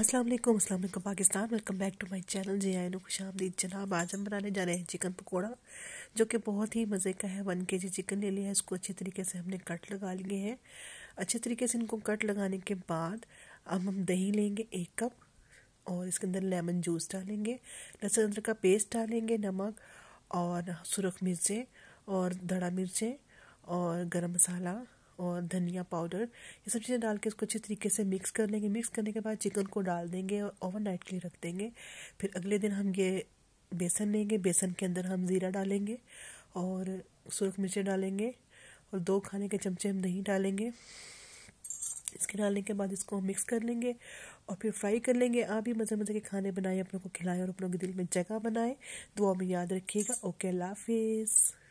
अस्सलाम वालेकुम अस्सलाम वालेकुम Pakistan welcome back to my channel जी आई खुश आमदी जनाब आज हम बनाने जा रहे हैं चिकन पकोड़ा जो कि बहुत ही मज़े का है वन के जी चिकन ले लिया है इसको अच्छे तरीके से हमने कट लगा लिए हैं अच्छे तरीके से इनको कट लगाने के बाद अब हम दही लेंगे एक कप और इसके अंदर लेमन जूस डालेंगे लहसुन अदरक का पेस्ट डालेंगे नमक और सुरख मिर्चें और धड़ा मिर्चें और गर्म मसाला और धनिया पाउडर ये सब चीज़ें डाल के इसको अच्छे तरीके से मिक्स कर लेंगे मिक्स करने के बाद चिकन को डाल देंगे और ओवरनाइट के लिए रख देंगे फिर अगले दिन हम ये बेसन लेंगे बेसन के अंदर हम ज़ीरा डालेंगे और सुरख मिर्चें डालेंगे और दो खाने के चमचे हम दही डालेंगे इसके डालने के बाद इसको हम मिक्स कर लेंगे और फिर फ्राई कर लेंगे आप भी मज़े मज़े के खाने बनाएं अपनों को खिलाएं और अपनों के दिल में जगह बनाएं दुआ में याद रखिएगा ओके अल्लाह हाफिज़